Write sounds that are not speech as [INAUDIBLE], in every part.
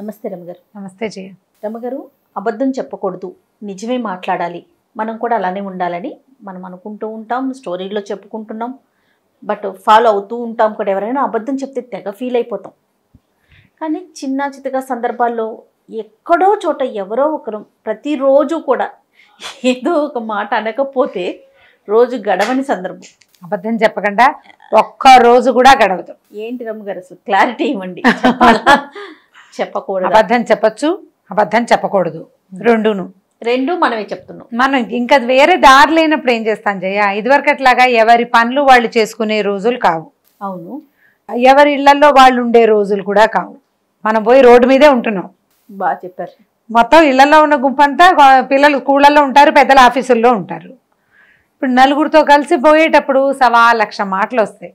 నమస్తే రమ్మగారు నమస్తే జయ రమగారు అబద్ధం చెప్పకూడదు నిజమే మాట్లాడాలి మనం కూడా అలానే ఉండాలని మనం అనుకుంటూ ఉంటాం స్టోరీలో చెప్పుకుంటున్నాం బట్ ఫాలో అవుతూ ఉంటాం కూడా ఎవరైనా అబద్ధం చెప్తే తెగ ఫీల్ అయిపోతాం కానీ చిన్న చితగా సందర్భాల్లో ఎక్కడో చోట ఎవరో ఒకరు ప్రతిరోజు కూడా ఏదో ఒక మాట అనకపోతే రోజు గడవని సందర్భం అబద్ధం చెప్పకుండా ఒక్క రోజు కూడా గడవదు ఏంటి రమ్మ గారు అసలు క్లారిటీ ఇవ్వండి చెప్పకూడదు అబద్ధం చెప్పచ్చు అబద్ధం చెప్పకూడదు రెండును రెండు మనమే చెప్తున్నాం మనం ఇంకా వేరే దారి లేనప్పుడు ఏం చేస్తాం జయ ఇదివరకు అట్లాగా ఎవరి పనులు వాళ్ళు చేసుకునే రోజులు కావు అవును ఎవరి ఇళ్లలో వాళ్ళు ఉండే రోజులు కూడా కావు మనం పోయి రోడ్డు మీదే ఉంటున్నాం బాగా చెప్పారు మొత్తం ఇళ్లలో ఉన్న గుంపు అంతా పిల్లలు స్కూళ్ళల్లో ఉంటారు పెద్దల ఆఫీసుల్లో ఉంటారు ఇప్పుడు నలుగురితో కలిసి పోయేటప్పుడు సవా లక్ష మాటలు వస్తాయి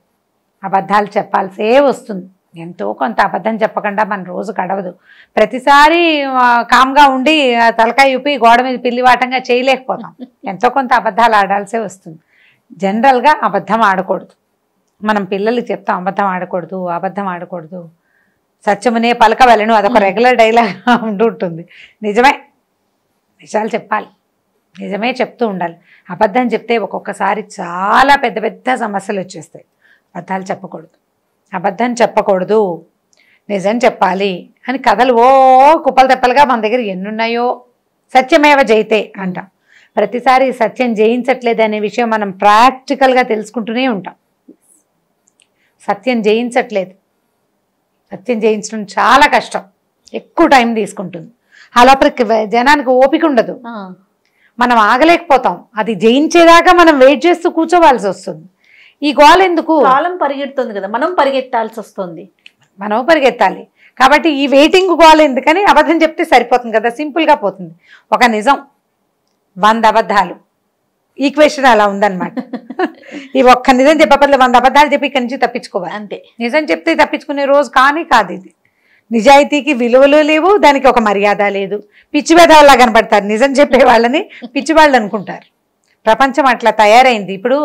అబద్ధాలు చెప్పాల్సే వస్తుంది ఎంతో కొంత అబద్ధం చెప్పకుండా మన రోజు గడవదు ప్రతిసారి కామ్గా ఉండి తలకాయ యూపి గోడ మీద పిల్లివాటంగా చేయలేకపోతాం [LAUGHS] ఎంతో కొంత అబద్ధాలు ఆడాల్సే వస్తుంది జనరల్గా అబద్ధం ఆడకూడదు మనం పిల్లలకి చెప్తాం అబద్ధం ఆడకూడదు అబద్ధం ఆడకూడదు సత్యమునే పలక వెళ్ళను అదొక రెగ్యులర్ డైలాగ్ ఉంటుంటుంది నిజమే నిజాలు చెప్పాలి నిజమే చెప్తూ ఉండాలి అబద్ధం చెప్తే ఒక్కొక్కసారి చాలా పెద్ద పెద్ద సమస్యలు వచ్చేస్తాయి అబద్ధాలు చెప్పకూడదు అబద్ధం చెప్పకూడదు నిజం చెప్పాలి అని కథలు ఓ కుప్పలు తెప్పలుగా మన దగ్గర ఎన్నున్నాయో సత్యమేవ జయితే అంట ప్రతిసారి సత్యం జయించట్లేదు అనే విషయం మనం ప్రాక్టికల్గా తెలుసుకుంటూనే ఉంటాం సత్యం జయించట్లేదు సత్యం జయించడం చాలా కష్టం ఎక్కువ టైం తీసుకుంటుంది ఆ జనానికి ఓపిక ఉండదు మనం ఆగలేకపోతాం అది జయించేదాకా మనం వెయిట్ చేస్తూ కూర్చోవాల్సి వస్తుంది ఈ గోల ఎందుకు కాలం పరిగెడుతుంది కదా మనం పరిగెత్తాల్సి వస్తుంది మనం పరిగెత్తాలి కాబట్టి ఈ వెయిటింగ్ గోల ఎందుకని అబద్ధం చెప్తే సరిపోతుంది కదా సింపుల్గా పోతుంది ఒక నిజం వంద అబద్ధాలు ఈక్వేషన్ అలా ఉందన్నమాట ఈ ఒక్క నిజం చెప్పబద్దు వంద అబద్ధాలు చెప్పి ఇక్కడి నుంచి తప్పించుకోవాలి అంతే నిజం చెప్తే తప్పించుకునే రోజు కానీ కాదు ఇది నిజాయితీకి విలువలు లేవు దానికి ఒక మర్యాద లేదు పిచ్చి పిచ్చివేదాల్లా కనబడతారు నిజం చెప్పే వాళ్ళని పిచ్చి వాళ్ళు అనుకుంటారు ప్రపంచం అట్లా తయారైంది ఇప్పుడు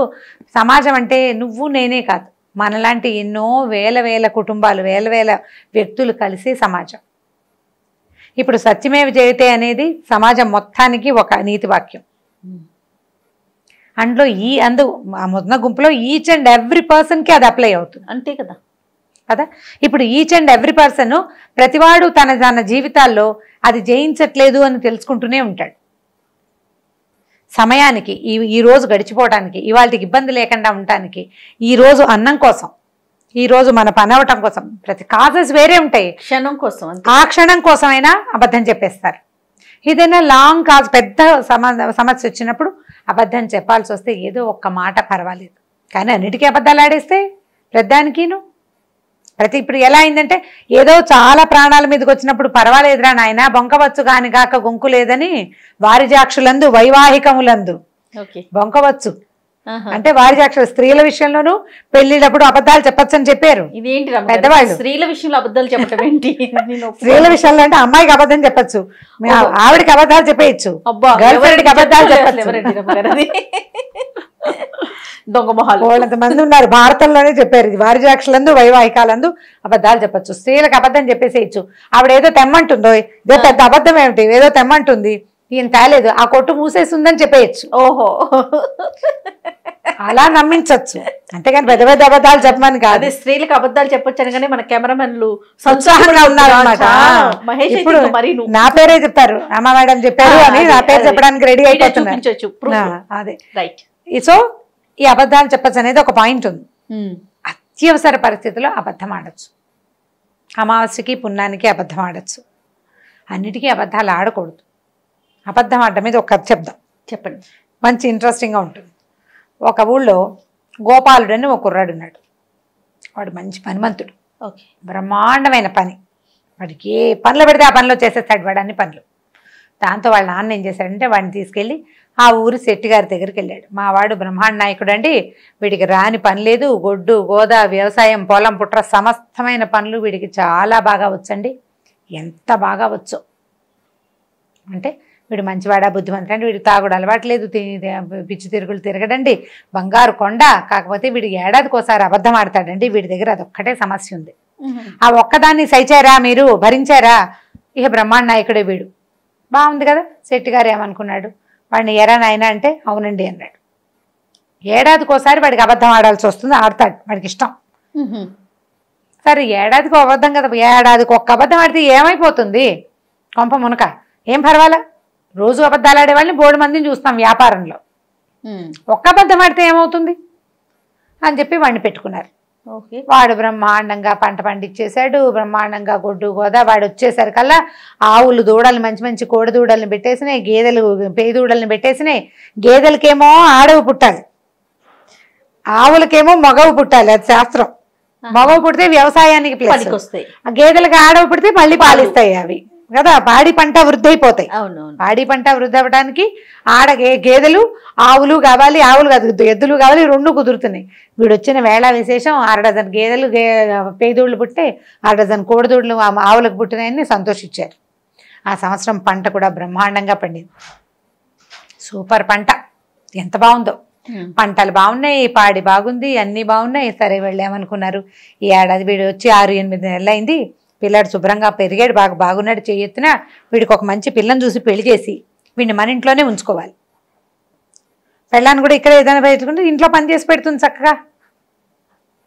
సమాజం అంటే నువ్వు నేనే కాదు మనలాంటి ఎన్నో వేల వేల కుటుంబాలు వేల వేల వ్యక్తులు కలిసి సమాజం ఇప్పుడు సత్యమేవ జయతే అనేది సమాజం మొత్తానికి ఒక నీతి వాక్యం అందులో ఈ అందు మొదన గుంపులో ఈచ్ అండ్ ఎవ్రీ పర్సన్కి అది అప్లై అవుతుంది అంతే కదా కదా ఇప్పుడు ఈచ్ అండ్ ఎవ్రీ పర్సన్ ప్రతివాడు తన తన జీవితాల్లో అది జయించట్లేదు అని తెలుసుకుంటూనే ఉంటాడు సమయానికి ఈ ఈరోజు గడిచిపోవటానికి ఇవాళకి ఇబ్బంది లేకుండా ఉండటానికి ఈరోజు అన్నం కోసం ఈరోజు మన పని అవటం కోసం ప్రతి కాజెస్ వేరే ఉంటాయి క్షణం కోసం ఆ క్షణం కోసమైనా అబద్ధం చెప్పేస్తారు ఏదైనా లాంగ్ కాజ్ పెద్ద సమస్య వచ్చినప్పుడు అబద్ధం చెప్పాల్సి వస్తే ఏదో ఒక్క మాట పర్వాలేదు కానీ అన్నిటికీ అబద్ధాలు ఆడేస్తే పెద్దానికిను ప్రతి ఇప్పుడు ఎలా అయిందంటే ఏదో చాలా ప్రాణాల మీదకి వచ్చినప్పుడు పర్వాలేదురా నాయన బొంకవచ్చు కాని కాక గొంకు లేదని వారిజాక్షులందు వైవాహికములందు బొంకవచ్చు అంటే వారిజాక్షులు స్త్రీల విషయంలోనూ పెళ్లిటప్పుడు అబద్ధాలు చెప్పచ్చు అని చెప్పారు పెద్దవాళ్ళు స్త్రీల విషయంలో అబద్ధాలు చెప్పడం ఏంటి స్త్రీల విషయంలో అంటే అమ్మాయికి అబద్ధం చెప్పచ్చు ఆవిడకి అబద్ధాలు చెప్పేయచ్చు గర్ల్ ఫ్రెండ్కి అబద్ధాలు చెప్పచ్చు దొంగ మొహాలు మంది ఉన్నారు భారతంలోనే చెప్పారు ఇది వారిజాక్షలందు వైవాహికాలందు అబద్ధాలు చెప్పచ్చు స్త్రీలకు అబద్ధం చెప్పేసేయచ్చు ఆవిడ ఏదో తెమ్మంటుందో ఇదో పెద్ద అబద్ధం ఏమిటి ఏదో తెమ్మంటుంది ఈయన తేలేదు ఆ కొట్టు మూసేసిందని చెప్పేయచ్చు ఓహో అలా నమ్మించవచ్చు అంతేగాని పెద్ద పెద్ద అబద్ధాలు చెప్పమని కాదు స్త్రీలకు అబద్ధాలు చెప్పొచ్చు అని కానీ మన కెమెరామెన్లు సంసాహంగా ఉన్నారు మహేష్ ఇప్పుడు మరి నా పేరే చెప్పారు అమ్మ మేడం చెప్పారు అని నా పేరు చెప్పడానికి రెడీ అయిపోతున్నా అదే రైట్ సో ఈ అబద్ధాలు చెప్పచ్చు అనేది ఒక పాయింట్ ఉంది అత్యవసర పరిస్థితుల్లో అబద్ధం ఆడచ్చు అమావాస్యకి పుణ్యానికి అబద్ధం ఆడచ్చు అన్నిటికీ అబద్ధాలు ఆడకూడదు అబద్ధం ఆడటం మీద ఒక కథ చెప్దాం చెప్పండి మంచి ఇంట్రెస్టింగ్గా ఉంటుంది ఒక ఊళ్ళో గోపాలుడు అని ఒక కుర్రాడు ఉన్నాడు వాడు మంచి పనిమంతుడు ఓకే బ్రహ్మాండమైన పని వాడికి ఏ పనులు పెడితే ఆ పనిలో చేసేస్తాడు వాడు అన్ని పనులు దాంతో వాళ్ళ నాన్న ఏం చేశాడంటే వాడిని తీసుకెళ్ళి ఆ ఊరు శెట్టిగారి దగ్గరికి వెళ్ళాడు మా వాడు బ్రహ్మాండ నాయకుడు అండి వీడికి రాని పని లేదు గొడ్డు గోదా వ్యవసాయం పొలం పుట్ర సమస్తమైన పనులు వీడికి చాలా బాగా వచ్చండి ఎంత బాగా వచ్చు అంటే వీడు మంచివాడా బుద్ధిమంతుడు అండి వీడు తాగుడు అలవాట్లేదు పిచ్చి తిరుగులు తిరగడండి బంగారు కొండ కాకపోతే వీడు ఏడాదికి ఒకసారి అబద్ధం ఆడతాడండి వీడి దగ్గర అదొక్కటే సమస్య ఉంది ఆ ఒక్కదాన్ని సైచారా మీరు భరించారా ఇక బ్రహ్మాండ నాయకుడే వీడు బాగుంది కదా శెట్టి గారు ఏమనుకున్నాడు వాడిని ఎరా నాయన అంటే అవునండి అన్నాడు ఒకసారి వాడికి అబద్ధం ఆడాల్సి వస్తుంది ఆడతాడు వాడికి ఇష్టం సరే ఏడాదికి అబద్ధం కదా ఏడాదికి ఒక్క అబద్ధం ఆడితే ఏమైపోతుంది కొంప మునక ఏం పర్వాలా రోజు అబద్ధాలు ఆడేవాళ్ళని బోర్డు మందిని చూస్తాం వ్యాపారంలో ఒక్క అబద్ధం ఆడితే ఏమవుతుంది అని చెప్పి వాడిని పెట్టుకున్నారు వాడు బ్రహ్మాండంగా పంట పండిచ్చేసాడు బ్రహ్మాండంగా గొడ్డు గోదా వాడు వచ్చేసరికల్లా ఆవులు దూడలు మంచి మంచి కోడి దూడల్ని పెట్టేసినాయి గేదెలు పేయి దూడల్ని పెట్టేసినాయి గేదెలకేమో ఆడవి పుట్టాలి ఆవులకేమో మగవు పుట్టాలి అది శాస్త్రం మగవు పుడితే వ్యవసాయానికి గేదెలకు ఆడవి పుడితే మళ్ళీ పాలిస్తాయి అవి కదా పాడి పంట వృద్ధి అయిపోతాయి పాడి పంట వృద్ధి అవ్వడానికి ఆడ గేదెలు ఆవులు కావాలి ఆవులు కాదు ఎద్దులు కావాలి రెండు కుదురుతున్నాయి వీడు వచ్చిన వేళ విశేషం అర డజన్ గేదెలు పేదోళ్ళు పుట్టే అర డజన్ కోడిదోళ్ళు ఆవులకు పుట్టినాయని సంతోషించారు ఆ సంవత్సరం పంట కూడా బ్రహ్మాండంగా పండింది సూపర్ పంట ఎంత బాగుందో పంటలు బాగున్నాయి పాడి బాగుంది అన్నీ బాగున్నాయి సరే వెళ్ళామనుకున్నారు ఈ ఏడాది వీడు వచ్చి ఆరు ఎనిమిది నెలలు అయింది పిల్లాడు శుభ్రంగా పెరిగాడు బాగా బాగున్నాడు చేయెత్తినా వీడికి ఒక మంచి పిల్లని చూసి పెళ్లి చేసి వీడిని మన ఇంట్లోనే ఉంచుకోవాలి పెళ్ళాన్ని కూడా ఇక్కడ ఏదైనా పెట్టుకుంటే ఇంట్లో పని చేసి పెడుతుంది చక్కగా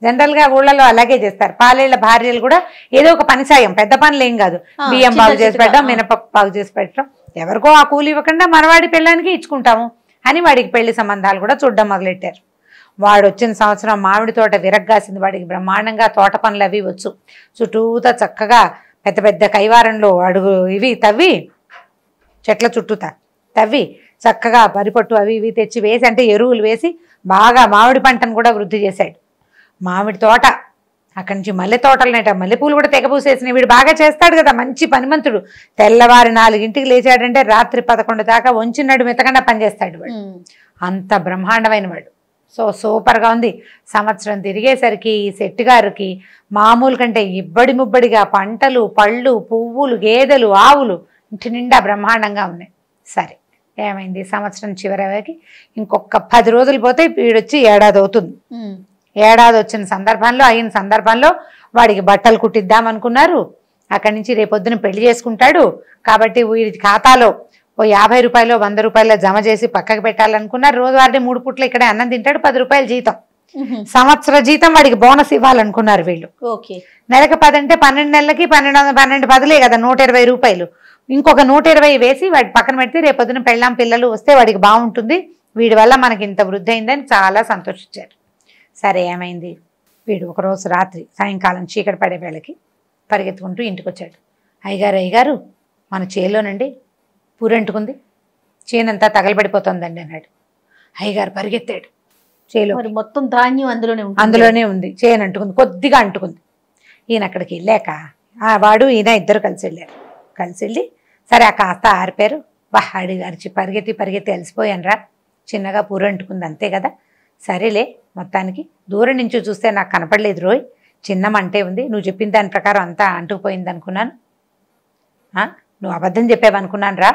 జనరల్గా ఊళ్ళలో అలాగే చేస్తారు పాలేళ్ల భార్యలు కూడా ఏదో ఒక పని సాయం పెద్ద పనులు ఏం కాదు బియ్యం బాగు చేసి పెట్టడం మినపప్పు బాగు చేసి పెట్టడం ఎవరికో ఆ కూలి ఇవ్వకుండా మనవాడి పెళ్ళానికి ఇచ్చుకుంటాము అని వాడికి పెళ్లి సంబంధాలు కూడా చూడడం మొదలెట్టారు వాడు వచ్చిన సంవత్సరం మామిడి తోట విరగ్గాసింది వాడికి బ్రహ్మాండంగా తోట పనులు అవి వచ్చు చుట్టూతా చక్కగా పెద్ద పెద్ద కైవారంలో అడుగు ఇవి తవ్వి చెట్ల చుట్టూత తవ్వి చక్కగా పరిపట్టు అవి ఇవి తెచ్చి వేసి అంటే ఎరువులు వేసి బాగా మామిడి పంటను కూడా వృద్ధి చేశాడు మామిడి తోట అక్కడి నుంచి మల్లె తోటలనేట మల్లెపూలు కూడా పూసేసినాయి వీడు బాగా చేస్తాడు కదా మంచి పనిమంతుడు తెల్లవారి నాలుగింటికి లేచాడంటే రాత్రి పదకొండు దాకా వంచినడు మెతకన్నా పనిచేస్తాడు వాడు అంత బ్రహ్మాండమైన వాడు సో సూపర్గా ఉంది సంవత్సరం తిరిగేసరికి ఈ సెట్టు గారికి మామూలు కంటే ఇబ్బడి ముబ్బడిగా పంటలు పళ్ళు పువ్వులు గేదెలు ఆవులు ఇంటి నిండా బ్రహ్మాండంగా ఉన్నాయి సరే ఏమైంది సంవత్సరం చివరికి ఇంకొక పది రోజులు పోతే వీడొచ్చి ఏడాది అవుతుంది ఏడాది వచ్చిన సందర్భంలో అయిన సందర్భంలో వాడికి బట్టలు కుట్టిద్దాం అనుకున్నారు అక్కడి నుంచి రేపొద్దున పెళ్లి చేసుకుంటాడు కాబట్టి వీడి ఖాతాలో ఓ యాభై రూపాయలు వంద రూపాయలు జమ చేసి పక్కకు పెట్టాలనుకున్నారు రోజువారీ మూడు పుట్ల ఇక్కడే అన్నం తింటాడు పది రూపాయలు జీతం సంవత్సర జీతం వాడికి బోనస్ ఇవ్వాలనుకున్నారు వీళ్ళు నెలకు పది అంటే పన్నెండు నెలలకి పన్నెండు వందల పన్నెండు పదులే కదా నూట ఇరవై రూపాయలు ఇంకొక నూట ఇరవై వేసి వాడి పక్కన పెడితే రేపొద్దున పెళ్ళాం పిల్లలు వస్తే వాడికి బాగుంటుంది వీడి వల్ల మనకి ఇంత వృద్ధి అయిందని చాలా సంతోషించారు సరే ఏమైంది వీడు ఒకరోజు రాత్రి సాయంకాలం చీకటి పడే వేళకి పరిగెత్తుకుంటూ ఇంటికి వచ్చాడు అయ్యగారు అయ్యగారు మన చేలోనండి ఊరంటుకుంది చేనంతా తగలబడిపోతుందండి అన్నాడు అయ్యగారు పరిగెత్తాడు చేలో మరి మొత్తం ధాన్యం అందులోనే ఉంది అందులోనే ఉంది చేయను అంటుకుంది కొద్దిగా అంటుకుంది ఈయన అక్కడికి వెళ్ళాక వాడు ఈయన ఇద్దరు కలిసి వెళ్ళారు కలిసి వెళ్ళి సరే ఆ కాస్త ఆరిపారు వాడి అరిచి పరిగెత్తి పరిగెత్తి కలిసిపోయాను రా చిన్నగా పూర అంటుకుంది అంతే కదా సరేలే మొత్తానికి దూరం నుంచి చూస్తే నాకు కనపడలేదు రోయ్ చిన్న మంటే ఉంది నువ్వు చెప్పిన దాని ప్రకారం అంతా అంటుకుపోయింది అనుకున్నాను నువ్వు అబద్ధం చెప్పావనుకున్నాను రా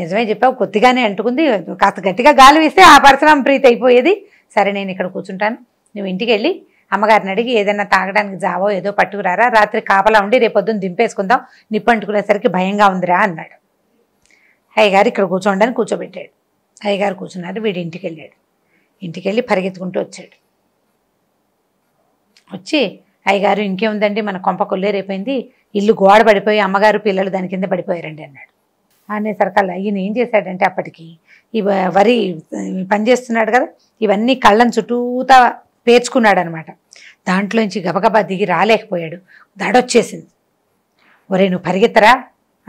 నిజమే చెప్పావు కొద్దిగానే అంటుకుంది కాస్త గట్టిగా గాలి వేస్తే ఆ పరిశ్రమ ప్రీతి అయిపోయేది సరే నేను ఇక్కడ కూర్చుంటాను నువ్వు ఇంటికి వెళ్ళి అమ్మగారిని అడిగి ఏదైనా తాగడానికి జావో ఏదో పట్టుకురారా రాత్రి కాపలా ఉండి రేపొద్దున దింపేసుకుందాం నిప్పంటుకునేసరికి భయంగా ఉందిరా అన్నాడు అయ్యగారు ఇక్కడ కూర్చోండి కూర్చోబెట్టాడు అయ్యగారు కూర్చున్నారు వీడి ఇంటికి వెళ్ళాడు ఇంటికి వెళ్ళి పరిగెత్తుకుంటూ వచ్చాడు వచ్చి అయ్యగారు ఇంకేముందండి మన కొంప కొల్లేరైపోయింది ఇల్లు గోడ పడిపోయి అమ్మగారు పిల్లలు దాని కింద పడిపోయారండి అన్నాడు సరకాలు ఈయన ఏం చేశాడంటే అప్పటికి ఈ వరి పనిచేస్తున్నాడు కదా ఇవన్నీ కళ్ళని చుట్టూతా పేర్చుకున్నాడు అనమాట దాంట్లోంచి గబగబా దిగి రాలేకపోయాడు దడొచ్చేసింది ఒరే నువ్వు పరిగెత్తరా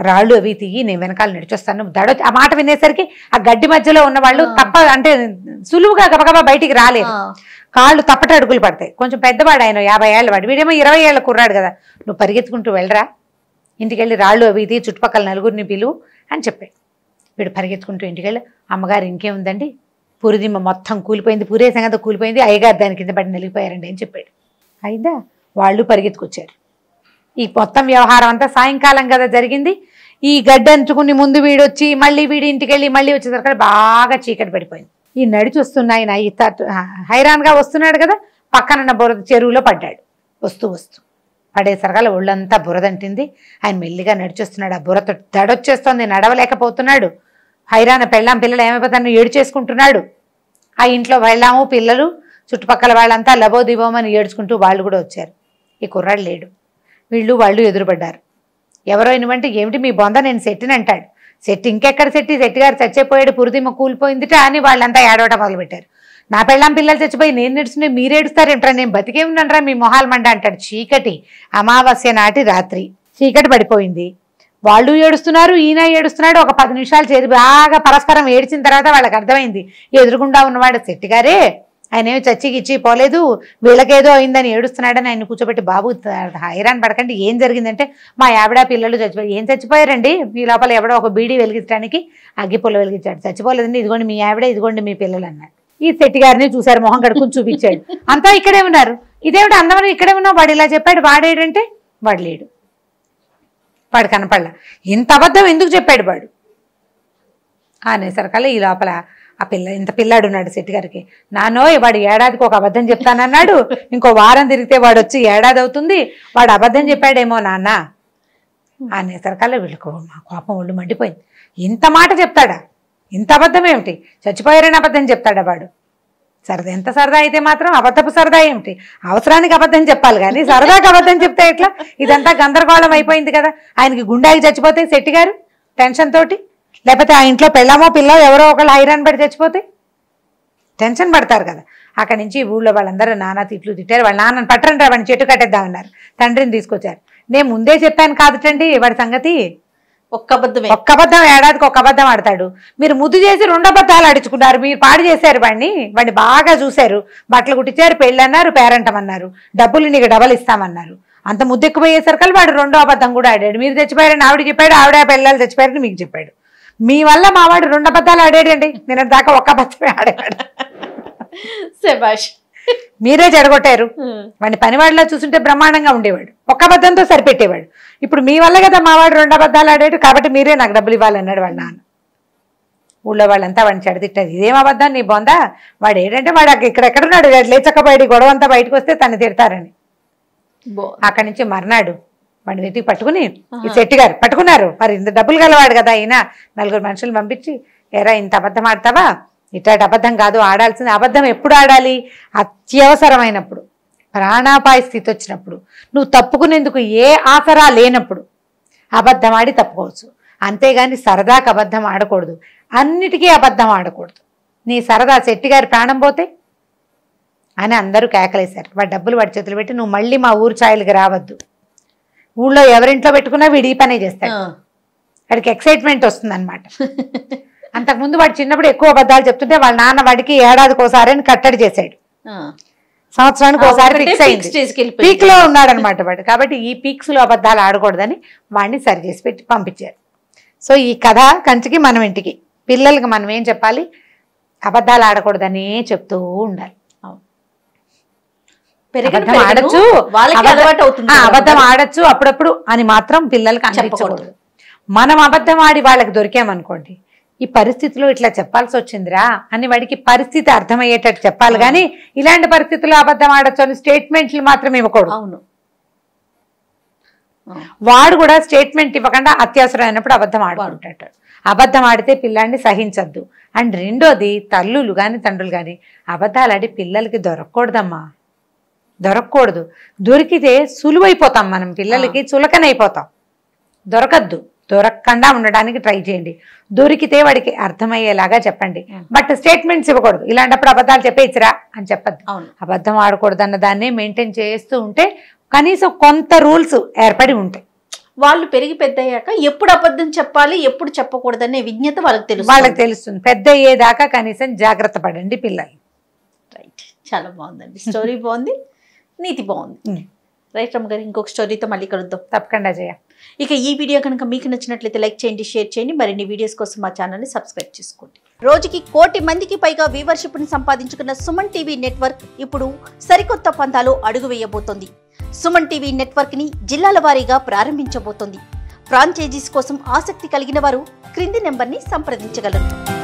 రాళ్ళు అవి తిగి నేను వెనకాల నడిచొస్తాను దడ ఆ మాట వినేసరికి ఆ గడ్డి మధ్యలో ఉన్న వాళ్ళు తప్ప అంటే సులువుగా గబగబా బయటికి రాలేదు కాళ్ళు తప్పట అడుగులు పడతాయి కొంచెం పెద్దవాడు ఆయన యాభై ఏళ్ళ వాడు వీడేమో ఇరవై ఏళ్ళ కుర్రాడు కదా నువ్వు పరిగెత్తుకుంటూ వెళ్ళరా ఇంటికెళ్ళి రాళ్ళు అవి ఇది చుట్టుపక్కల నలుగురిని పిలువు అని చెప్పాడు వీడు పరిగెత్తుకుంటూ ఇంటికెళ్ళి అమ్మగారు ఇంకేముందండి పూరిదిమ్మ మొత్తం కూలిపోయింది పురే సంగత కూలిపోయింది అయ్యగారు దాని కింద పడి నలిగిపోయారండి అని చెప్పాడు అయిందా వాళ్ళు పరిగెత్తుకొచ్చారు ఈ మొత్తం వ్యవహారం అంతా సాయంకాలం కదా జరిగింది ఈ గడ్డ అంచుకుని ముందు వీడొచ్చి మళ్ళీ వీడి ఇంటికెళ్ళి మళ్ళీ వచ్చేసరికి బాగా చీకటి పడిపోయింది ఈ నడిచి వస్తున్న ఆయన హైరాన్గా వస్తున్నాడు కదా పక్కనన్న బురద చెరువులో పడ్డాడు వస్తూ వస్తూ పడేసరికల్లా ఒళ్ళంతా బురదంటింది ఆయన మెల్లిగా నడిచేస్తున్నాడు ఆ బురతో దడొచ్చేస్తోంది నడవలేకపోతున్నాడు హైరాణ పెళ్ళాం పిల్లలు ఏమైపోతాను ఏడు చేసుకుంటున్నాడు ఆ ఇంట్లో వెళ్ళాము పిల్లలు చుట్టుపక్కల వాళ్ళంతా లబో దిబోమని ఏడ్చుకుంటూ వాళ్ళు కూడా వచ్చారు ఈ కుర్రాడు లేడు వీళ్ళు వాళ్ళు ఎదురుపడ్డారు ఎవరో ఇనివంటే ఏమిటి మీ బొంద నేను సెట్టిని అంటాడు సెట్టి ఇంకెక్కడ సెట్టి సెట్టి గారు చచ్చిపోయాడు పురిదిమ్మ కూలిపోయిందిట అని వాళ్ళంతా ఏడవటం మొదలుపెట్టారు నా పెళ్ళాం పిల్లలు చచ్చిపోయి నేను నిడుచుని మీరు ఏడుస్తారేంట్రా నేను బతికే ఉన్నానరా మీ మొహాలు మండ అంటాడు చీకటి అమావాస్య నాటి రాత్రి చీకటి పడిపోయింది వాళ్ళు ఏడుస్తున్నారు ఈయన ఏడుస్తున్నాడు ఒక పది నిమిషాలు చేరి బాగా పరస్పరం ఏడిచిన తర్వాత వాళ్ళకి అర్థమైంది ఎదురుగుండా ఉన్నవాడు శెట్టిగారే ఆయన ఏమి చచ్చికిచ్చి పోలేదు వీళ్ళకేదో అయిందని ఏడుస్తున్నాడని ఆయన కూర్చోబెట్టి బాబు హైరాన్ పడకండి ఏం జరిగిందంటే మా ఆవిడ పిల్లలు చచ్చిపోయి ఏం చచ్చిపోయారండి మీ లోపల ఎవడో ఒక బీడీ వెలిగించడానికి అగ్గిపుల్ల వెలిగించాడు చచ్చిపోలేదండి ఇదిగోండి మీ ఆవిడ ఇదిగోండి మీ పిల్లలు అన్నాడు ఈ శెట్టి గారిని చూశారు మొహం కడుకుని చూపించాడు అంతా ఇక్కడే ఉన్నారు ఇదేమిటి అందమని ఇక్కడే ఉన్నావు వాడు ఇలా చెప్పాడు వాడేడంటే వాడు లేడు వాడు కనపడలా ఇంత అబద్ధం ఎందుకు చెప్పాడు వాడు అనేసరికల్లా ఈ లోపల ఆ పిల్ల ఇంత పిల్లాడు ఉన్నాడు శెట్టి గారికి నానో వాడు ఏడాదికి ఒక అబద్ధం చెప్తానన్నాడు ఇంకో వారం తిరిగితే వాడు వచ్చి ఏడాది అవుతుంది వాడు అబద్ధం చెప్పాడేమో నాన్న అనేసరికల్లా వీళ్ళకు మా కోపం ఒళ్ళు మండిపోయింది ఇంత మాట చెప్తాడా ఇంత అబద్ధం ఏమిటి చచ్చిపోయారని అబద్ధం చెప్తాడా వాడు సరదా ఎంత సరదా అయితే మాత్రం అబద్ధపు సరదా ఏమిటి అవసరానికి అబద్ధం చెప్పాలి కానీ సరదాకి అబద్ధం చెప్తే ఎట్లా ఇదంతా గందరగోళం అయిపోయింది కదా ఆయనకి గుండాకి చచ్చిపోతే శెట్టి గారు టెన్షన్ తోటి లేకపోతే ఆ ఇంట్లో పెళ్ళామో పిల్లో ఎవరో ఒకళ్ళు హైరాన్ పడి చచ్చిపోతే టెన్షన్ పడతారు కదా అక్కడి నుంచి ఊళ్ళో వాళ్ళందరూ నాన్న తిట్లు తిట్టారు వాళ్ళ నాన్నని పట్టరండి వాడిని చెట్టు కట్టేద్దామన్నారు తండ్రిని తీసుకొచ్చారు నేను ముందే చెప్పాను కాదుటండి వాడి సంగతి ఒక్క అబద్ధమే ఒక్క అబద్ధం ఏడాదికి ఒక అబద్ధం ఆడతాడు మీరు ముద్దు చేసి రెండు అబద్ధాలు ఆడించుకున్నారు మీరు పాడు చేశారు వాడిని వాడిని బాగా చూశారు బట్టలు కుట్టించారు పెళ్ళన్నారు పేరంటం అన్నారు డబ్బులు నీకు డబల్ ఇస్తామన్నారు అంత ముద్దెక్కిపోయేసరికి వాడు రెండో అబద్ధం కూడా ఆడాడు మీరు చచ్చిపోయారని ఆవిడ చెప్పాడు ఆవిడ పిల్లలు తెచ్చిపోయారని మీకు చెప్పాడు మీ వల్ల మావాడు రెండు అబద్ధాలు ఆడాడండి నేను దాకా ఒక్క అబద్ధమే ఆడాడు [LAUGHS] శభాష్ మీరే జడగొట్టారు వాడిని పనివాడిలా చూసుంటే బ్రహ్మాండంగా ఉండేవాడు ఒక్క అబద్ధంతో సరిపెట్టేవాడు ఇప్పుడు మీ వల్ల కదా మావాడు రెండు అబద్ధాలు ఆడాడు కాబట్టి మీరే నాకు డబ్బులు ఇవ్వాలన్నాడు వాడి నాన్న ఊళ్ళో వాళ్ళంతా వాడిని చెడతిట్టారు ఇదేం అబద్ధాన్ని నీ బొందా వాడు ఏంటంటే వాడు ఇక్కడెక్కడున్నాడు లేచకపోయాడు గొడవ అంతా బయటకు వస్తే తను తిడతారని అక్కడి నుంచి మర్నాడు వాడిని వెతికి పట్టుకుని ఈ శెట్టి గారు పట్టుకున్నారు మరి ఇంత డబ్బులు గలవాడు కదా అయినా నలుగురు మనుషులు పంపించి ఎరా ఇంత అబద్ధం ఆడతావా ఇట్లాంటి అబద్ధం కాదు ఆడాల్సింది అబద్ధం ఎప్పుడు ఆడాలి అత్యవసరమైనప్పుడు ప్రాణాపాయ స్థితి వచ్చినప్పుడు నువ్వు తప్పుకునేందుకు ఏ ఆసరా లేనప్పుడు అబద్ధం ఆడి తప్పుకోవచ్చు అంతేగాని సరదాకి అబద్ధం ఆడకూడదు అన్నిటికీ అబద్ధం ఆడకూడదు నీ సరదా శెట్టి గారి ప్రాణం పోతే అని అందరూ కేకలేశారు వాడు డబ్బులు వాడి చేతులు పెట్టి నువ్వు మళ్ళీ మా ఊరు ఛాయలకి రావద్దు ఊళ్ళో ఎవరింట్లో పెట్టుకున్నా వీడి పనే చేస్తాడు వాడికి ఎక్సైట్మెంట్ వస్తుందన్నమాట [LAUGHS] అంతకు ముందు వాడు చిన్నప్పుడు ఎక్కువ అబద్ధాలు చెప్తుంటే వాళ్ళ నాన్న వాడికి ఏడాదికి ఒకసారి అని కట్టడి చేశాడు సంవత్సరానికి ఒకసారి ఫిక్స్ అయింది పీక్ లో ఉన్నాడు అనమాట వాడు కాబట్టి ఈ పీక్స్ లో అబద్ధాలు ఆడకూడదని వాడిని సరి చేసి పెట్టి పంపించారు సో ఈ కథ కంచికి మనం ఇంటికి పిల్లలకి మనం ఏం చెప్పాలి అబద్ధాలు ఆడకూడదనే చెప్తూ ఉండాలి ఆడచ్చు అబద్ధం ఆడచ్చు అప్పుడప్పుడు అని మాత్రం పిల్లలకి అనిపించకూడదు మనం అబద్ధం ఆడి వాళ్ళకి దొరికామనుకోండి ఈ పరిస్థితిలో ఇట్లా చెప్పాల్సి వచ్చిందిరా అని వాడికి పరిస్థితి అర్థమయ్యేటట్టు చెప్పాలి కానీ ఇలాంటి పరిస్థితుల్లో అబద్ధం ఆడచ్చు అని స్టేట్మెంట్లు మాత్రం ఇవ్వకూడదు అవును వాడు కూడా స్టేట్మెంట్ ఇవ్వకుండా అత్యవసరం అయినప్పుడు అబద్ధం ఆడుకుంటాడు అబద్ధం ఆడితే పిల్లాన్ని సహించద్దు అండ్ రెండోది తల్లులు కానీ తండ్రులు కానీ అబద్ధాలు ఆడి పిల్లలకి దొరకకూడదమ్మా దొరకకూడదు దొరికితే సులువైపోతాం మనం పిల్లలకి చులకనైపోతాం దొరకద్దు దొరకకుండా ఉండడానికి ట్రై చేయండి దొరికితే వాడికి అర్థమయ్యేలాగా చెప్పండి బట్ స్టేట్మెంట్స్ ఇవ్వకూడదు ఇలాంటప్పుడు అబద్ధాలు చెప్పేచ్చురా అని చెప్పద్దు అబద్ధం ఆడకూడదు అన్న దాన్ని మెయింటైన్ చేస్తూ ఉంటే కనీసం కొంత రూల్స్ ఏర్పడి ఉంటాయి వాళ్ళు పెరిగి పెద్దయ్యాక ఎప్పుడు అబద్ధం చెప్పాలి ఎప్పుడు చెప్పకూడదనే విజ్ఞత వాళ్ళకి తెలుసు వాళ్ళకి తెలుస్తుంది పెద్ద అయ్యేదాకా కనీసం జాగ్రత్త పడండి పిల్లలు రైట్ చాలా బాగుందండి స్టోరీ బాగుంది నీతి బాగుంది రైట్ రమ్మ గారు ఇంకొక స్టోరీతో మళ్ళీ కలుద్దాం తప్పకుండా జయ ఇక ఈ వీడియో కనుక మీకు నచ్చినట్లయితే లైక్ చేయండి షేర్ చేయండి మరిన్ని వీడియోస్ కోసం మా ఛానల్ని సబ్స్క్రైబ్ చేసుకోండి రోజుకి కోటి మందికి పైగా వ్యూవర్షిప్ని సంపాదించుకున్న సుమన్ టీవీ నెట్వర్క్ ఇప్పుడు సరికొత్త పంతాలో అడుగు వేయబోతోంది సుమన్ టీవీ నెట్వర్క్ని జిల్లాల వారీగా ప్రారంభించబోతోంది ఫ్రాంచైజీస్ కోసం ఆసక్తి కలిగిన వారు క్రింది నెంబర్ని సంప్రదించగలరు